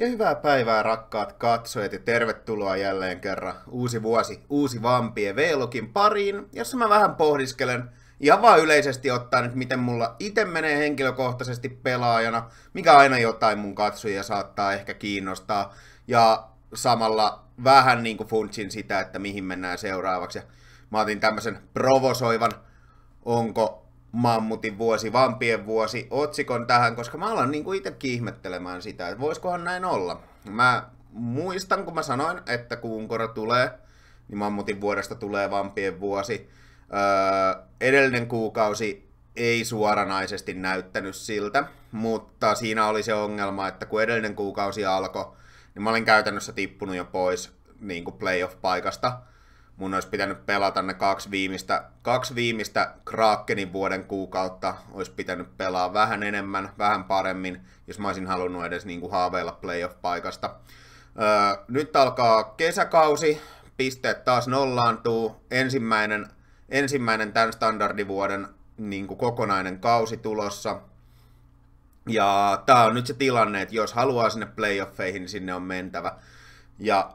Ja hyvää päivää rakkaat katsojat ja tervetuloa jälleen kerran uusi vuosi, uusi vampien veelokin pariin, jossa mä vähän pohdiskelen ja vaan yleisesti ottaen, että miten mulla itse menee henkilökohtaisesti pelaajana, mikä aina jotain mun katsojia saattaa ehkä kiinnostaa. Ja samalla vähän niinku funtsin sitä, että mihin mennään seuraavaksi. Ja mä otin tämmöisen provosoivan, onko Mammutin vuosi, vampien vuosi otsikon tähän, koska mä alan niin itsekin ihmettelemään sitä, että voisikohan näin olla. Mä muistan, kun mä sanoin, että kuunkoro tulee, niin Mammutin vuodesta tulee vampien vuosi. Öö, edellinen kuukausi ei suoranaisesti näyttänyt siltä, mutta siinä oli se ongelma, että kun edellinen kuukausi alkoi, niin mä olin käytännössä tippunut jo pois niin kuin playoff-paikasta mun olisi pitänyt pelata ne kaksi viimeistä, kaksi viimeistä Krakenin vuoden kuukautta, olisi pitänyt pelaa vähän enemmän, vähän paremmin, jos mä olisin halunnut edes niin kuin haaveilla playoff-paikasta. Öö, nyt alkaa kesäkausi, pisteet taas nollaantuu, ensimmäinen, ensimmäinen tämän standardivuoden niin kuin kokonainen kausi tulossa. Ja tämä on nyt se tilanne, että jos haluaa sinne playoffeihin, niin sinne on mentävä. Ja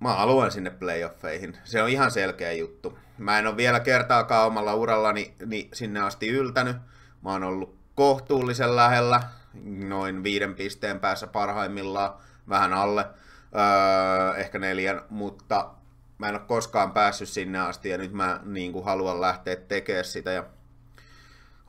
mä haluan sinne playoffeihin. Se on ihan selkeä juttu. Mä en ole vielä kertaakaan omalla urallani niin sinne asti yltänyt. Mä oon ollut kohtuullisen lähellä, noin viiden pisteen päässä parhaimmillaan, vähän alle, öö, ehkä neljän, mutta mä en ole koskaan päässyt sinne asti ja nyt mä niin kuin haluan lähteä tekemään sitä. Ja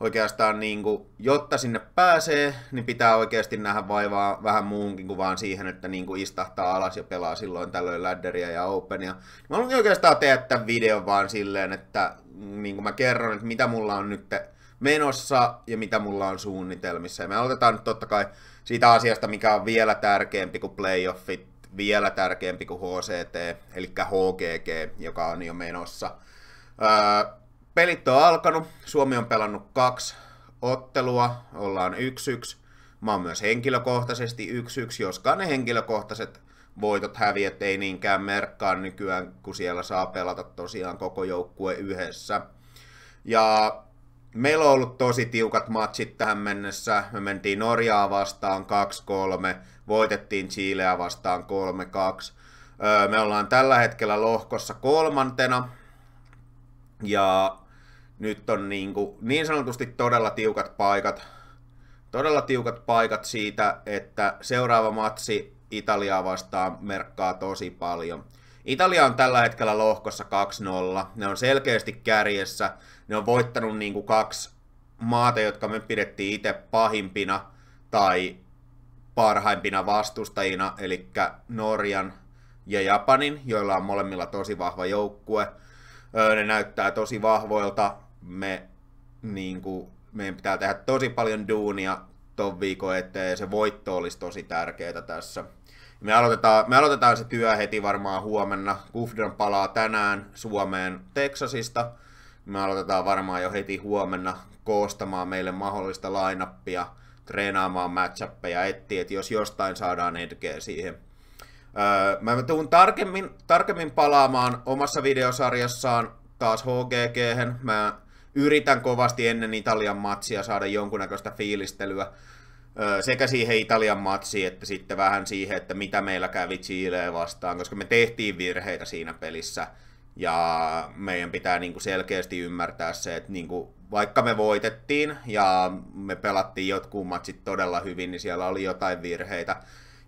oikeastaan niin kuin, jotta sinne pääsee, niin pitää oikeasti nähdä vaivaa vähän muunkin kuin vaan siihen, että niin kuin istahtaa alas ja pelaa silloin tällöin ladderia ja openia. Mä haluan oikeastaan tehdä tämän videon vaan silleen, että niin kuin mä kerron, että mitä mulla on nyt menossa ja mitä mulla on suunnitelmissa. Ja me aloitetaan nyt totta kai siitä asiasta, mikä on vielä tärkeämpi kuin playoffit, vielä tärkeämpi kuin HCT, eli HGG, joka on jo menossa. Öö, Pelit on alkanut. Suomi on pelannut kaksi ottelua. Ollaan 1-1. Mä oon myös henkilökohtaisesti 1-1, joskaan ne henkilökohtaiset voitot, häviöt ei niinkään merkkaa nykyään, kun siellä saa pelata tosiaan koko joukkue yhdessä. Ja meillä on ollut tosi tiukat matsit tähän mennessä. Me mentiin Norjaa vastaan 2-3, voitettiin Chileä vastaan 3-2. Öö, me ollaan tällä hetkellä lohkossa kolmantena. Ja nyt on niin, kuin, niin sanotusti todella tiukat paikat. Todella tiukat paikat siitä, että seuraava matsi Italiaa vastaan merkkaa tosi paljon. Italia on tällä hetkellä lohkossa 2-0. Ne on selkeästi kärjessä. Ne on voittanut niin kuin kaksi maata, jotka me pidettiin itse pahimpina tai parhaimpina vastustajina, eli Norjan ja Japanin, joilla on molemmilla tosi vahva joukkue. Öö, ne näyttää tosi vahvoilta me niin kuin, meidän pitää tehdä tosi paljon duunia ton viikon eteen ja se voitto olisi tosi tärkeää tässä. Me aloitetaan, me aloitetaan se työ heti varmaan huomenna. Kufdon palaa tänään Suomeen Teksasista. Me aloitetaan varmaan jo heti huomenna koostamaan meille mahdollista lainappia, treenaamaan matchappeja, etsiä, että jos jostain saadaan edkeä siihen. Öö, mä tuun tarkemmin, tarkemmin palaamaan omassa videosarjassaan taas hgg Mä yritän kovasti ennen Italian matsia saada jonkunnäköistä fiilistelyä sekä siihen Italian matsiin että sitten vähän siihen, että mitä meillä kävi Chileen vastaan, koska me tehtiin virheitä siinä pelissä ja meidän pitää niin kuin selkeästi ymmärtää se, että niin kuin vaikka me voitettiin ja me pelattiin jotkut matsit todella hyvin, niin siellä oli jotain virheitä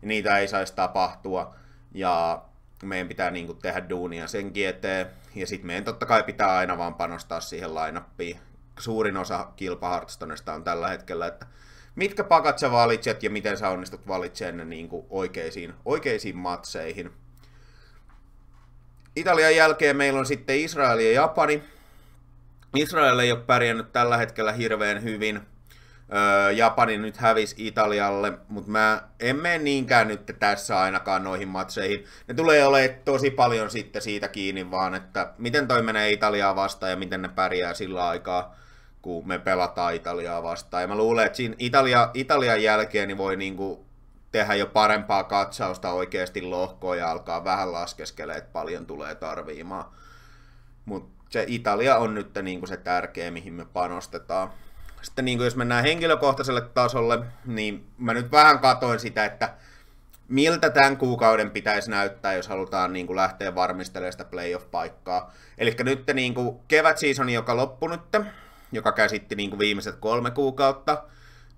ja niitä ei saisi tapahtua ja meidän pitää niin kuin tehdä duunia senkin eteen. Ja sitten meidän totta kai pitää aina vaan panostaa siihen lainappiin. Suurin osa kilpahartstonesta on tällä hetkellä, että mitkä pakat sä valitset ja miten sä onnistut valitsemaan ne niin kuin oikeisiin, oikeisiin matseihin. Italian jälkeen meillä on sitten Israel ja Japani. Israel ei ole pärjännyt tällä hetkellä hirveän hyvin – Japani nyt hävisi Italialle, mutta mä en mene niinkään nyt tässä ainakaan noihin matseihin. Ne tulee olemaan tosi paljon sitten siitä kiinni vaan, että miten toi menee Italiaa vastaan ja miten ne pärjää sillä aikaa, kun me pelataan Italiaa vastaan. Ja mä luulen, että siinä Italia, Italian jälkeen niin voi niinku tehdä jo parempaa katsausta oikeasti lohkoon ja alkaa vähän laskeskelemaan, että paljon tulee tarviimaan. Mutta se Italia on nyt niinku se tärkeä, mihin me panostetaan sitten niin kuin jos mennään henkilökohtaiselle tasolle, niin mä nyt vähän katoin sitä, että miltä tämän kuukauden pitäisi näyttää, jos halutaan niin kuin lähteä varmistelemaan sitä playoff-paikkaa. Eli nyt niin kuin kevät seasoni, joka loppui nyt, joka käsitti niin kuin viimeiset kolme kuukautta,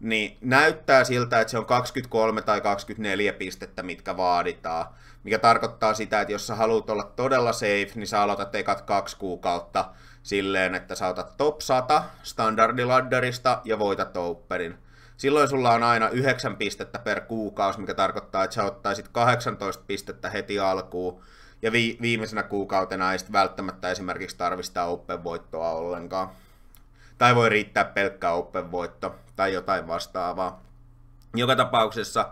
niin näyttää siltä, että se on 23 tai 24 pistettä, mitkä vaaditaan mikä tarkoittaa sitä, että jos sä haluat olla todella safe, niin sä aloitat ekat kaksi kuukautta silleen, että sä otat top 100 standardiladderista ja voitat openin. Silloin sulla on aina 9 pistettä per kuukausi, mikä tarkoittaa, että sä ottaisit 18 pistettä heti alkuun. Ja vi- viimeisenä kuukautena ei sitten välttämättä esimerkiksi tarvista Open-voittoa ollenkaan. Tai voi riittää pelkkä Open-voitto tai jotain vastaavaa. Joka tapauksessa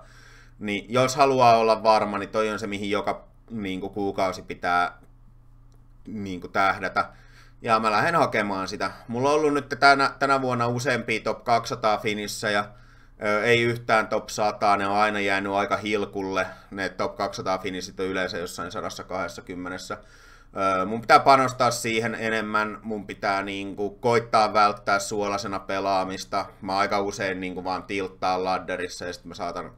niin jos haluaa olla varma, niin toi on se, mihin joka niin kuin, kuukausi pitää niin kuin, tähdätä. Ja mä lähden hakemaan sitä. Mulla on ollut nyt tänä, tänä vuonna useampia top 200 finissä ja ö, ei yhtään top 100, ne on aina jäänyt aika hilkulle. Ne top 200 finissit on yleensä jossain 120. Ö, mun pitää panostaa siihen enemmän, mun pitää niinku koittaa välttää suolasena pelaamista. Mä aika usein niinku vaan tilttaan ladderissa ja sitten mä saatan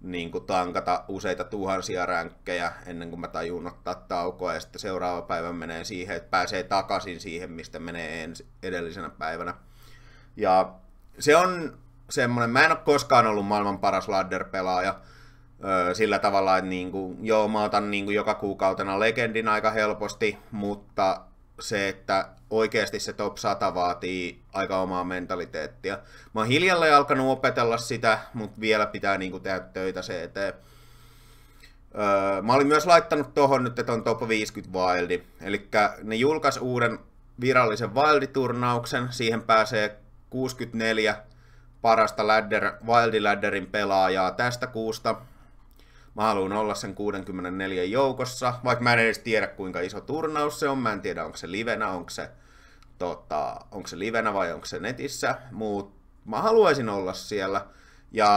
niin kuin tankata useita tuhansia ränkkejä ennen kuin mä tajun ottaa taukoa ja sitten seuraava päivä menee siihen, että pääsee takaisin siihen, mistä menee ensi, edellisenä päivänä. Ja se on semmoinen, mä en ole koskaan ollut maailman paras ladder-pelaaja sillä tavalla, että niin kuin, joo mä otan niin kuin joka kuukautena legendin aika helposti, mutta se, että oikeasti se top 100 vaatii aika omaa mentaliteettia. Mä oon hiljalleen alkanut opetella sitä, mutta vielä pitää niinku tehdä töitä se eteen. Öö, mä olin myös laittanut tuohon nyt, että on top 50 wildi. Eli ne julkaisi uuden virallisen wilditurnauksen. Siihen pääsee 64 parasta ladder, wildi ladderin pelaajaa tästä kuusta. Mä haluan olla sen 64 joukossa, vaikka mä en edes tiedä kuinka iso turnaus se on. Mä en tiedä, onko se livenä, onko se, tota, onko se livenä vai onko se netissä, mutta mä haluaisin olla siellä. Ja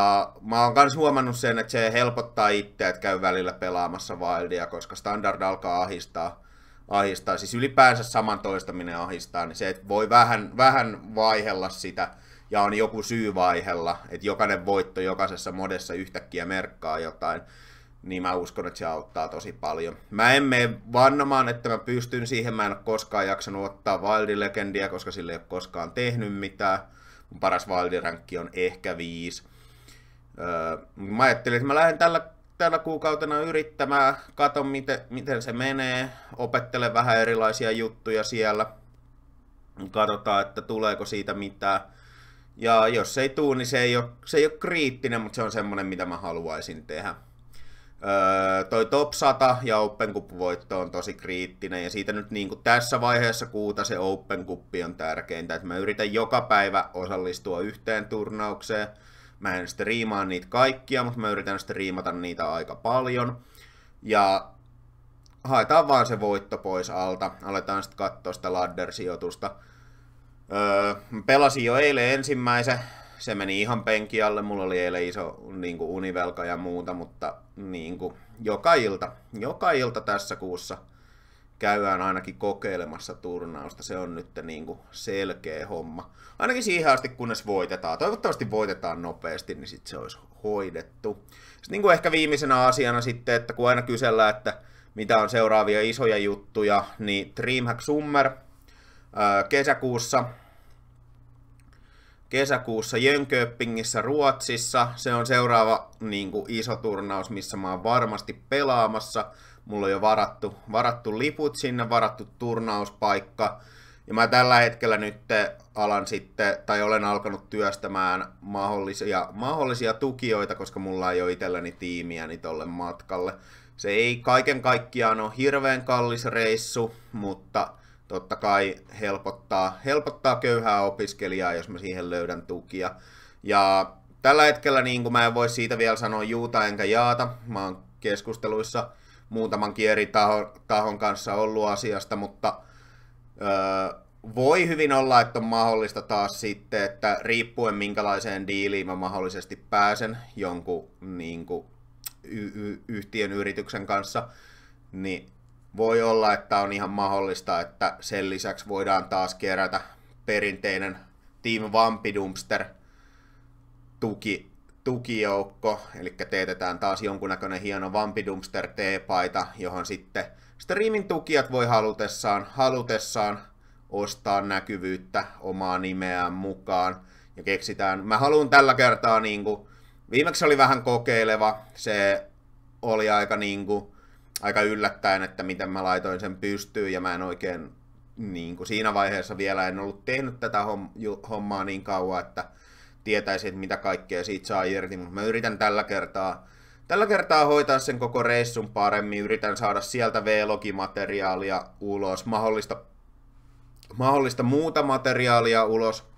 mä oon myös huomannut sen, että se helpottaa itse, että käy välillä pelaamassa Wildia, koska standard alkaa ahistaa. ahistaa. Siis ylipäänsä saman toistaminen ahistaa, niin se, että voi vähän, vähän vaihella sitä ja on joku syy vaihella, että jokainen voitto jokaisessa modessa yhtäkkiä merkkaa jotain niin mä uskon, että se auttaa tosi paljon. Mä en mene vannomaan, että mä pystyn siihen. Mä en ole koskaan jaksanut ottaa Wildilegendia, koska sille ei ole koskaan tehnyt mitään. Mun paras Wildiränkki on ehkä viisi. Öö, mä ajattelin, että mä lähden tällä, tällä kuukautena yrittämään, katon miten, miten se menee, opettelen vähän erilaisia juttuja siellä. Katsotaan, että tuleeko siitä mitään. Ja jos se ei tule, niin se ei ole, se ei ole kriittinen, mutta se on semmoinen, mitä mä haluaisin tehdä. Öö, toi top 100 ja Open Cup-voitto on tosi kriittinen ja siitä nyt niin kuin tässä vaiheessa kuuta se Open Cup on tärkeintä. että mä yritän joka päivä osallistua yhteen turnaukseen. Mä en striimaa niitä kaikkia, mutta mä yritän striimata niitä aika paljon. Ja haetaan vaan se voitto pois alta. Aletaan sitten katsoa sitä ladder-sijoitusta. Öö, pelasin jo eilen ensimmäisen se meni ihan penki alle. Mulla oli eilen iso niin kuin univelka ja muuta, mutta niin kuin, joka, ilta, joka ilta tässä kuussa käydään ainakin kokeilemassa turnausta. Se on nyt niin kuin selkeä homma. Ainakin siihen asti, kunnes voitetaan. Toivottavasti voitetaan nopeasti, niin sitten se olisi hoidettu. Sitten niin kuin ehkä viimeisenä asiana sitten, että kun aina kysellään, että mitä on seuraavia isoja juttuja, niin Dreamhack Summer kesäkuussa kesäkuussa Jönköpingissä Ruotsissa. Se on seuraava niin kuin, iso turnaus, missä mä oon varmasti pelaamassa. Mulla on jo varattu, varattu liput sinne, varattu turnauspaikka. Ja mä tällä hetkellä nyt alan sitten, tai olen alkanut työstämään mahdollisia, mahdollisia tukijoita, koska mulla ei ole itselläni niin tolle matkalle. Se ei kaiken kaikkiaan ole hirveän kallis reissu, mutta totta kai helpottaa, helpottaa köyhää opiskelijaa, jos mä siihen löydän tukia. Ja tällä hetkellä niin kuin mä en voi siitä vielä sanoa juuta enkä jaata. Mä oon keskusteluissa muutaman eri taho, tahon kanssa ollut asiasta, mutta öö, voi hyvin olla, että on mahdollista taas sitten, että riippuen minkälaiseen diiliin mä mahdollisesti pääsen jonkun niin kuin, y- y- yhtiön yrityksen kanssa, niin voi olla, että on ihan mahdollista, että sen lisäksi voidaan taas kerätä perinteinen Team Dumpster tuki, tukijoukko, eli teetetään taas jonkunnäköinen hieno Dumpster T-paita, johon sitten streamin tukijat voi halutessaan, halutessaan ostaa näkyvyyttä omaa nimeään mukaan. Ja keksitään, mä haluan tällä kertaa niinku, viimeksi oli vähän kokeileva, se oli aika niinku, aika yllättäen, että miten mä laitoin sen pystyyn ja mä en oikein niin kuin siinä vaiheessa vielä en ollut tehnyt tätä hommaa niin kauan, että tietäisin, että mitä kaikkea siitä saa irti, mutta mä yritän tällä kertaa Tällä kertaa hoitaa sen koko reissun paremmin, yritän saada sieltä V-logimateriaalia ulos, mahdollista, mahdollista muuta materiaalia ulos.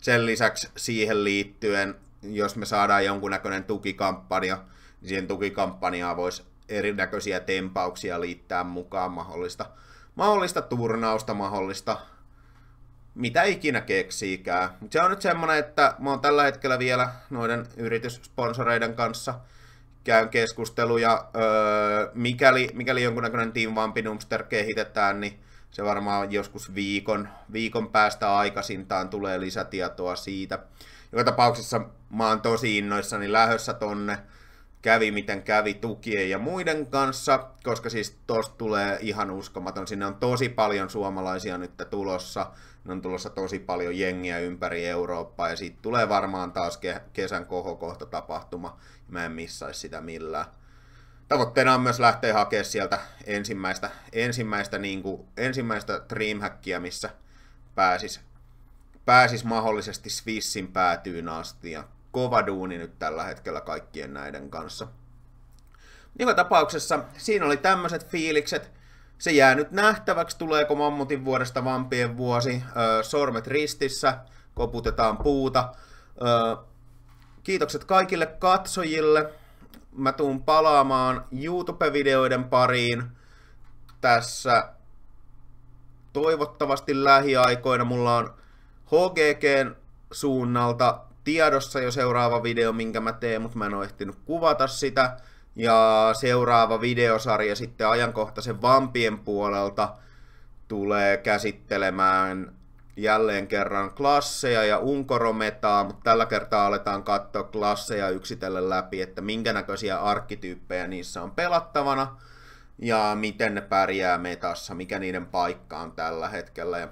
Sen lisäksi siihen liittyen, jos me saadaan jonkunnäköinen tukikampanja, niin siihen tukikampanjaan voisi erinäköisiä tempauksia liittää mukaan mahdollista, mahdollista turnausta, mahdollista mitä ikinä keksiikään. Mutta se on nyt semmoinen, että mä oon tällä hetkellä vielä noiden yrityssponsoreiden kanssa käyn keskusteluja. Öö, mikäli, mikäli jonkunnäköinen Team Vampinumster kehitetään, niin se varmaan joskus viikon, viikon päästä aikaisintaan tulee lisätietoa siitä. Joka tapauksessa mä oon tosi innoissani lähössä tonne kävi miten kävi tukien ja muiden kanssa, koska siis tosta tulee ihan uskomaton. Sinne on tosi paljon suomalaisia nyt tulossa. Ne on tulossa tosi paljon jengiä ympäri Eurooppaa ja siitä tulee varmaan taas kesän kohokohta tapahtuma. Mä en missaisi sitä millään. Tavoitteena on myös lähteä hakemaan sieltä ensimmäistä, ensimmäistä, niin kuin, ensimmäistä Dreamhackia, missä pääsis, pääsis mahdollisesti Swissin päätyyn asti ja kova duuni nyt tällä hetkellä kaikkien näiden kanssa. Joka tapauksessa siinä oli tämmöiset fiilikset. Se jää nyt nähtäväksi, tuleeko Mammutin vuodesta vampien vuosi. Öö, sormet ristissä, koputetaan puuta. Öö, kiitokset kaikille katsojille. Mä tuun palaamaan YouTube-videoiden pariin tässä toivottavasti lähiaikoina. Mulla on HGGn suunnalta tiedossa jo seuraava video, minkä mä teen, mutta mä en ole ehtinyt kuvata sitä. Ja seuraava videosarja sitten ajankohtaisen vampien puolelta tulee käsittelemään jälleen kerran klasseja ja unkorometaa, mutta tällä kertaa aletaan katsoa klasseja yksitellen läpi, että minkä näköisiä arkkityyppejä niissä on pelattavana ja miten ne pärjää metassa, mikä niiden paikka on tällä hetkellä. Ja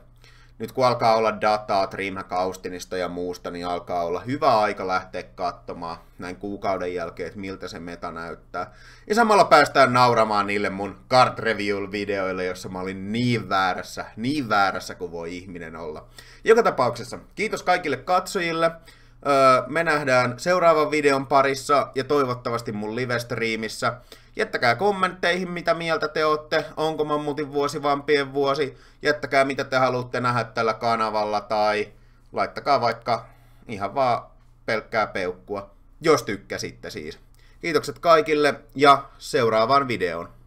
nyt kun alkaa olla dataa dreamhack Austinista ja muusta, niin alkaa olla hyvä aika lähteä katsomaan näin kuukauden jälkeen, että miltä se meta näyttää. Ja samalla päästään nauramaan niille mun card review-videoille, jossa mä olin niin väärässä, niin väärässä kuin voi ihminen olla. Joka tapauksessa, kiitos kaikille katsojille. Öö, me nähdään seuraavan videon parissa ja toivottavasti mun live streamissä Jättäkää kommentteihin, mitä mieltä te olette, onko mammutin vuosi vampien vuosi, jättäkää mitä te haluatte nähdä tällä kanavalla tai laittakaa vaikka ihan vaan pelkkää peukkua, jos tykkäsitte siis. Kiitokset kaikille ja seuraavaan videoon.